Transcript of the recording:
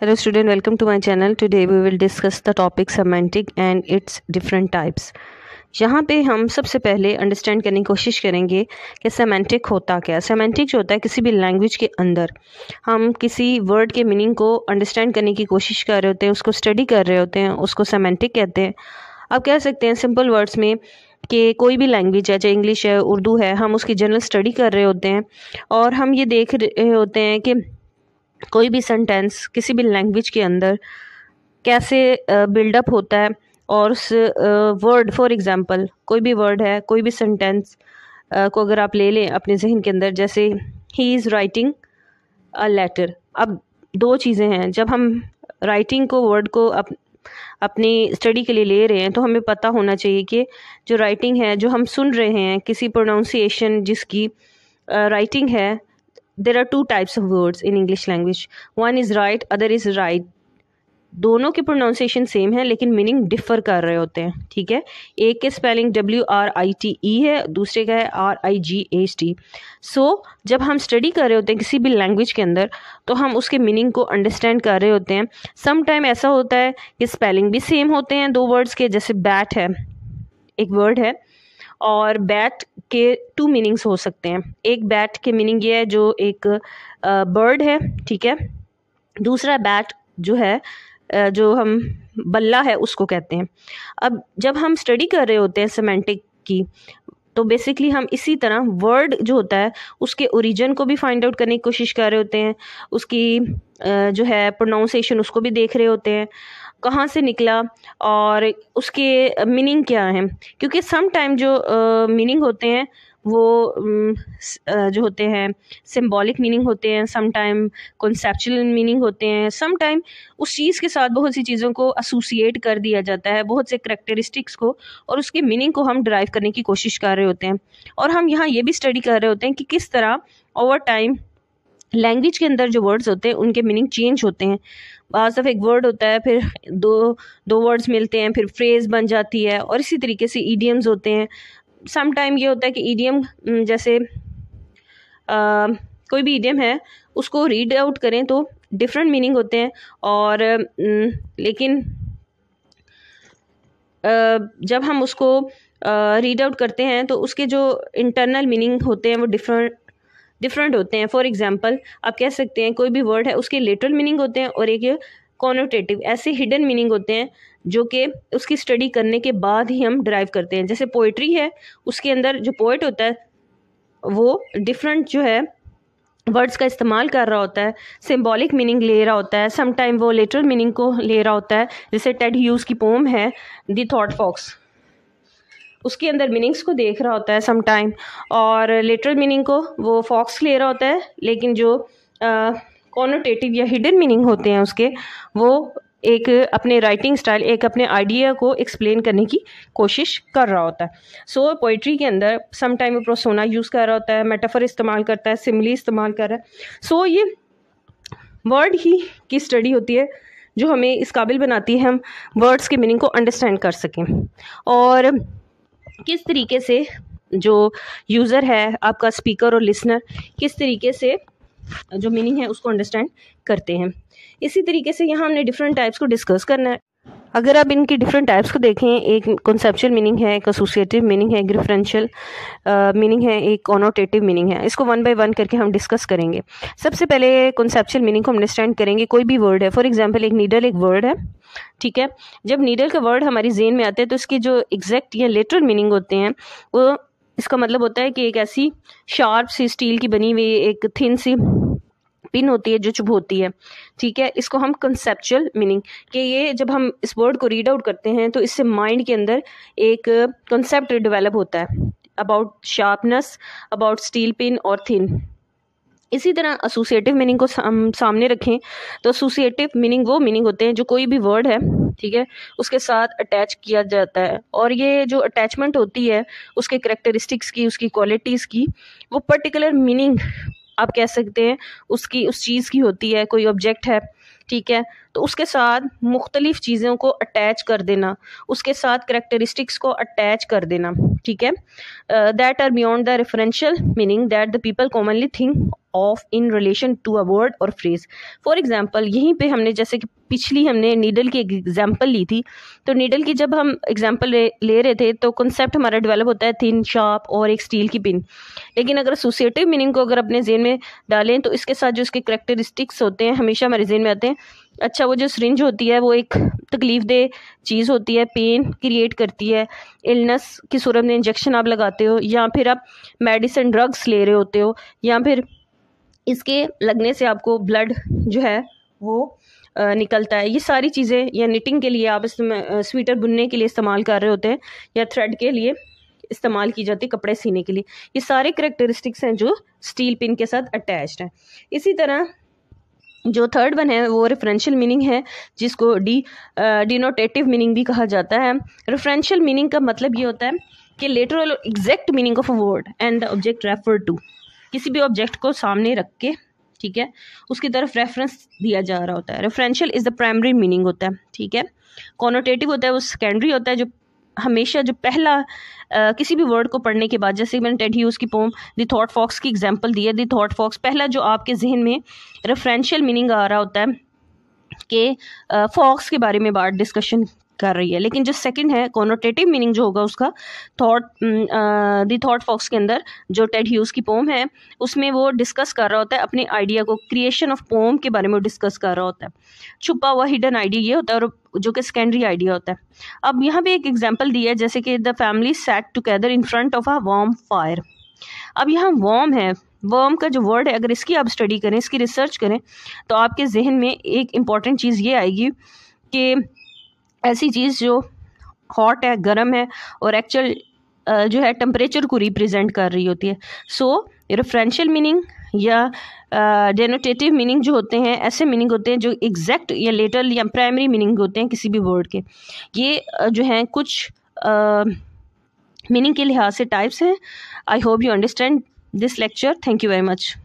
hello student welcome to my channel today we will discuss the topic semantic and it's different types यहाँ पे हम सबसे पहले understand करने की कोशिश करेंगे कि सेमेंटिक होता क्या सेमेंटिक जो होता है किसी भी लैंग्वेज के अंदर हम किसी वर्ड के मीनिंग को अंडरस्टैंड करने की कोशिश कर रहे होते हैं उसको स्टडी कर रहे होते हैं उसको सेमेंटिक कहते हैं अब कह सकते हैं सिंपल वर्ड्स में कि कोई भी लैंग्वेज है चाहे इंग्लिश है उर्दू है हम उसकी जनरल स्टडी कर रहे होते हैं और हम ये देख रहे होते हैं कि कोई भी सेंटेंस किसी भी लैंग्वेज के अंदर कैसे बिल्डअप होता है और उस वर्ड फॉर एग्ज़ाम्पल कोई भी वर्ड है कोई भी सेंटेंस को अगर आप ले लें अपने जहन के अंदर जैसे ही इज़ राइटिंग अ लेटर अब दो चीज़ें हैं जब हम राइटिंग को वर्ड को अप, अपनी स्टडी के लिए ले रहे हैं तो हमें पता होना चाहिए कि जो राइटिंग है जो हम सुन रहे हैं किसी प्रोनाउंसिएशन जिसकी राइटिंग है there are two types of words in English language one is write other is right दोनों के प्रोनाउंसिएशन सेम है लेकिन मीनिंग डिफ़र कर रहे होते हैं ठीक है एक के spelling W R I T E है दूसरे का है R I G H T so जब हम स्टडी कर रहे होते हैं किसी भी लैंग्वेज के अंदर तो हम उसके मीनिंग को अंडरस्टैंड कर रहे होते हैं सम टाइम ऐसा होता है कि स्पेलिंग भी सेम होते हैं दो वर्ड्स के जैसे बैट है एक वर्ड है और बैट के टू मीनिंग्स हो सकते हैं एक बैट के मीनिंग ये है जो एक बर्ड है ठीक है दूसरा बैट जो है जो हम बल्ला है उसको कहते हैं अब जब हम स्टडी कर रहे होते हैं सेमेंटिक की तो बेसिकली हम इसी तरह वर्ड जो होता है उसके ओरिजिन को भी फाइंड आउट करने की कोशिश कर रहे होते हैं उसकी जो है प्रोनाउंसिएशन उसको भी देख रहे होते हैं कहाँ से निकला और उसके मीनिंग क्या है क्योंकि सम टाइम जो मीनिंग होते हैं वो जो होते हैं सिम्बॉलिक मीनिंग होते हैं सम टाइम कॉन्सेप्चुअल मीनिंग होते हैं सम टाइम उस चीज़ के साथ बहुत सी चीज़ों को एसोसिएट कर दिया जाता है बहुत से करेक्टरिस्टिक्स को और उसके मीनिंग को हम ड्राइव करने की कोशिश कर रहे होते हैं और हम यहाँ ये भी स्टडी कर रहे होते हैं कि किस तरह ओवर टाइम लैंग्वेज के अंदर जो वर्ड्स होते हैं उनके मीनिंग चेंज होते हैं बाज़ सफ़ एक वर्ड होता है फिर दो दो वर्ड्स मिलते हैं फिर फ्रेज़ बन जाती है और इसी तरीके से ईडियम्स होते हैं सम टाइम ये होता है कि ईडियम हम्म, जैसे आ, कोई भी ईडियम है उसको रीड आउट करें तो डिफरेंट मीनिंग होते हैं और न, हम्म, लेकिन जब हम उसको रीड आउट करते हैं तो उसके जो इंटरनल मीनिंग होते हैं वो डिफरेंट डिफरेंट होते हैं फॉर एग्जाम्पल आप कह सकते हैं कोई भी वर्ड है उसके लेटरल मीनिंग होते हैं और एक कॉनोटेटिव ऐसे हिडन मीनिंग होते हैं जो कि उसकी स्टडी करने के बाद ही हम ड्राइव करते हैं जैसे पोइट्री है उसके अंदर जो पोइट होता है वो डिफरेंट जो है वर्ड्स का इस्तेमाल कर रहा होता है सिम्बॉलिक मीनिंग ले रहा होता है समटाइम वो लेटरल मीनिंग को ले रहा होता है जैसे टेड ह्यूज़ की पोम है दी थॉट फॉक्स उसके अंदर मीनिंग्स को देख रहा होता है सम टाइम और लिटरल मीनिंग को वो फॉक्स ले रहा होता है लेकिन जो कॉनोटेटिव या हिडन मीनिंग होते हैं उसके वो एक अपने राइटिंग स्टाइल एक अपने आइडिया को एक्सप्लेन करने की कोशिश कर रहा होता है सो so, पोइट्री के अंदर सम टाइम वो प्रोसोना यूज़ कर रहा होता है मेटाफर इस्तेमाल करता है सिमली इस्तेमाल कर रहा है सो so, ये वर्ड ही की स्टडी होती है जो हमें इस काबिल बनाती है हम वर्ड्स के मीनिंग को अंडरस्टैंड कर सकें और किस तरीके से जो यूज़र है आपका स्पीकर और लिसनर किस तरीके से जो मीनिंग है उसको अंडरस्टैंड करते हैं इसी तरीके से यहाँ हमने डिफरेंट टाइप्स को डिस्कस करना है अगर आप इनकी डिफरेंट टाइप्स को देखें एक कॉन्सेप्चुअल मीनिंग है एक एसोसिएटिव मीनिंग है एक रिफरेंशियल मीनिंग है एक ऑनोटेटिव मीनिंग है इसको वन बाय वन करके हम डिस्कस करेंगे सबसे पहले कॉन्सेप्चुअल मीनिंग को अंडरस्टैंड करेंगे कोई भी वर्ड है फॉर एग्जाम्पल एक नीडल एक वर्ड है ठीक है जब नीडल का वर्ड हमारी जेन में आता है तो इसके जो एग्जैक्ट या लेटरल मीनिंग होते हैं वो इसका मतलब होता है कि एक ऐसी शार्प सी स्टील की बनी हुई एक थिन सी पिन होती है जो चुभ होती है ठीक है इसको हम कंसेप्चुअल मीनिंग कि ये जब हम इस वर्ड को रीड आउट करते हैं तो इससे माइंड के अंदर एक कंसेप्ट डेवलप होता है about sharpness about steel pin और थिन इसी तरह एसोसिएटिव मीनिंग को साम, सामने रखें तो एसोसिएटिव मीनिंग वो मीनिंग होते हैं जो कोई भी वर्ड है ठीक है उसके साथ अटैच किया जाता है और ये जो अटैचमेंट होती है उसके करेक्टरिस्टिक्स की उसकी क्वालिटीज़ की वो पर्टिकुलर मीनिंग आप कह सकते हैं उसकी उस चीज़ की होती है कोई ऑब्जेक्ट है ठीक है तो उसके साथ मुख्तलिफ़ चीज़ों को अटैच कर देना उसके साथ करेक्टरिस्टिक्स को अटैच कर देना ठीक है that are beyond the referential meaning that the people commonly think of in relation to a word और फ्रेज फॉर एग्जाम्पल यहीं पे हमने जैसे कि पिछली हमने नीडल की एग्जाम्पल ली थी तो नीडल की जब हम एग्जाम्पल ले, रहे थे तो कॉन्सेप्ट हमारा डेवलप होता है थिन शार्प और एक स्टील की पिन लेकिन अगर एसोसिएटिव मीनिंग को अगर अपने जेन में डालें तो इसके साथ जो इसके करेक्टरिस्टिक्स होते हैं हमेशा हमारे जेन में आते हैं अच्छा वो जो सरिंज होती है वो एक तकलीफ दे चीज़ होती है पेन क्रिएट करती है इलनेस की सूरत में इंजेक्शन आप लगाते हो या फिर आप मेडिसिन ड्रग्स ले रहे होते हो या फिर इसके लगने से आपको ब्लड जो है वो निकलता है ये सारी चीज़ें या निटिंग के लिए आप स्वीटर बुनने के लिए इस्तेमाल कर रहे होते हैं या थ्रेड के लिए इस्तेमाल की जाती है कपड़े सीने के लिए ये सारे करेक्टरिस्टिक्स हैं जो स्टील पिन के साथ अटैच्ड हैं इसी तरह जो थर्ड वन है वो रेफरेंशियल मीनिंग है जिसको डी डिनोटेटिव मीनिंग भी कहा जाता है रेफरेंशियल मीनिंग का मतलब ये होता है कि literal exact meaning of a word and the object refer to किसी भी ऑब्जेक्ट को सामने रख के ठीक है उसकी तरफ रेफरेंस दिया जा रहा होता है referential is the primary meaning होता है ठीक है कॉनोटेटिव होता है वो सेकेंडरी होता है जो हमेशा जो पहला आ, किसी भी वर्ड को पढ़ने के बाद जैसे मैंने टेड ह्यूज़ की पोम द थॉट फॉक्स की एग्जांपल दी है द थॉट फॉक्स पहला जो आपके जहन में रेफरेंशियल मीनिंग आ रहा होता है कि फॉक्स के बारे में बात डिस्कशन कर रही है लेकिन जो सेकंड है कॉनोटेटिव मीनिंग जो होगा उसका थॉट दी थॉट फॉक्स के अंदर जो टेड ह्यूज की पोम है उसमें वो डिस्कस कर रहा होता है अपने आइडिया को क्रिएशन ऑफ पोम के बारे में डिस्कस कर रहा होता है छुपा हुआ हिडन आइडिया ये होता है और जो कि सेकेंडरी आइडिया होता है अब यहाँ पे एक एग्जाम्पल दिया है जैसे कि the family sat together in front of a warm fire अब यहाँ वॉम है वर्म का जो वर्ड है अगर इसकी आप स्टडी करें इसकी रिसर्च करें तो आपके जहन में एक इम्पॉर्टेंट चीज़ ये आएगी कि ऐसी चीज़ जो हॉट है गर्म है और एक्चुअल जो है टम्परेचर को रिप्रेजेंट कर रही होती है सो रेफरेंशियल मीनिंग या डेनोटेटिव uh, मीनिंग जो होते हैं ऐसे मीनिंग होते हैं जो एग्जैक्ट या लेटर या प्राइमरी मीनिंग होते हैं किसी भी वर्ड के ये uh, जो हैं कुछ मीनिंग uh, के लिहाज से टाइप्स हैं I hope you understand this lecture thank you very much